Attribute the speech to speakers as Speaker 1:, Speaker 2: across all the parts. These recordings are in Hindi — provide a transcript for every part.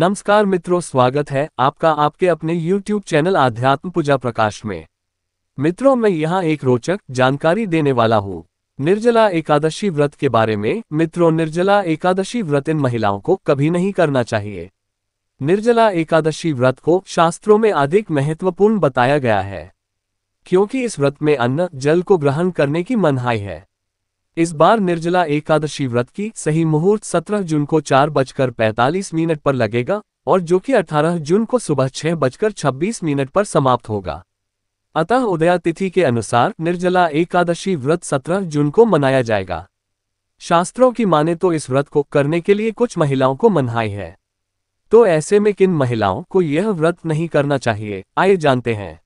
Speaker 1: नमस्कार मित्रों स्वागत है आपका आपके अपने YouTube चैनल आध्यात्म पूजा प्रकाश में मित्रों मैं यहाँ एक रोचक जानकारी देने वाला हूँ निर्जला एकादशी व्रत के बारे में मित्रों निर्जला एकादशी व्रत इन महिलाओं को कभी नहीं करना चाहिए निर्जला एकादशी व्रत को शास्त्रों में अधिक महत्वपूर्ण बताया गया है क्योंकि इस व्रत में अन्न जल को ग्रहण करने की मनहाई है इस बार निर्जला एकादशी व्रत की सही मुहूर्त सत्रह जून को चार बजकर पैंतालीस मिनट पर लगेगा और जो कि अठारह जून को सुबह छह बजकर छब्बीस मिनट पर समाप्त होगा अतः उदया तिथि के अनुसार निर्जला एकादशी व्रत सत्रह जून को मनाया जाएगा शास्त्रों की माने तो इस व्रत को करने के लिए कुछ महिलाओं को मनाई है तो ऐसे में किन महिलाओं को यह व्रत नहीं करना चाहिए आइए जानते हैं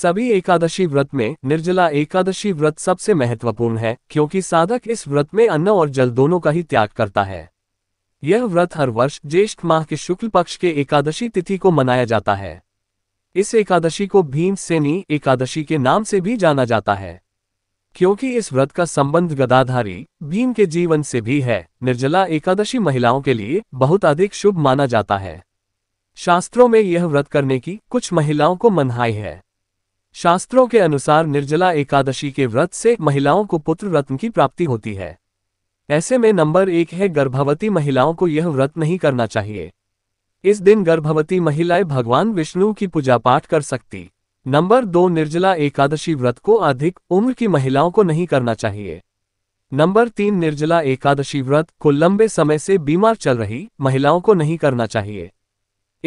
Speaker 1: सभी एकादशी व्रत में निर्जला एकादशी व्रत सबसे महत्वपूर्ण है क्योंकि साधक इस व्रत में अन्न और जल दोनों का ही त्याग करता है यह व्रत हर वर्ष ज्येष्ठ माह के शुक्ल पक्ष के एकादशी तिथि को मनाया जाता है इस एकादशी को भीम सेनी एकादशी के नाम से भी जाना जाता है क्योंकि इस व्रत का संबंध गदाधारी भीम के जीवन से भी है निर्जला एकादशी महिलाओं के लिए बहुत अधिक शुभ माना जाता है शास्त्रों में यह व्रत करने की कुछ महिलाओं को मनहाई है शास्त्रों के अनुसार निर्जला एकादशी के व्रत से महिलाओं को पुत्र रत्न की प्राप्ति होती है ऐसे में नंबर एक है गर्भवती महिलाओं को यह व्रत नहीं करना चाहिए इस दिन गर्भवती महिलाएं भगवान विष्णु की पूजा पाठ कर सकती नंबर दो निर्जला एकादशी व्रत को अधिक उम्र की महिलाओं को नहीं करना चाहिए नंबर तीन निर्जला एकादशी व्रत को लंबे समय से बीमार चल रही महिलाओं को नहीं करना चाहिए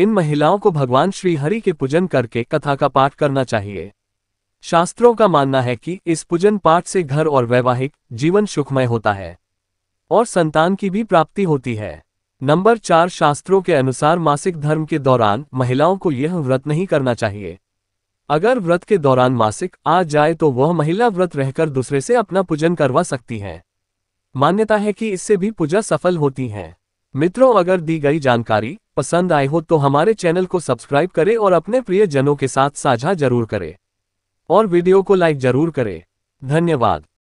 Speaker 1: इन महिलाओं को भगवान श्रीहरि के पूजन करके कथा का पाठ करना चाहिए शास्त्रों का मानना है कि इस पूजन पाठ से घर और वैवाहिक जीवन सुखमय होता है और संतान की भी प्राप्ति होती है नंबर चार शास्त्रों के अनुसार मासिक धर्म के दौरान महिलाओं को यह व्रत नहीं करना चाहिए अगर व्रत के दौरान मासिक आ जाए तो वह महिला व्रत रहकर दूसरे से अपना पूजन करवा सकती है मान्यता है कि इससे भी पूजा सफल होती है मित्रों अगर दी गई जानकारी पसंद आई हो तो हमारे चैनल को सब्सक्राइब करें और अपने प्रिय जनों के साथ साझा जरूर करें और वीडियो को लाइक जरूर करें धन्यवाद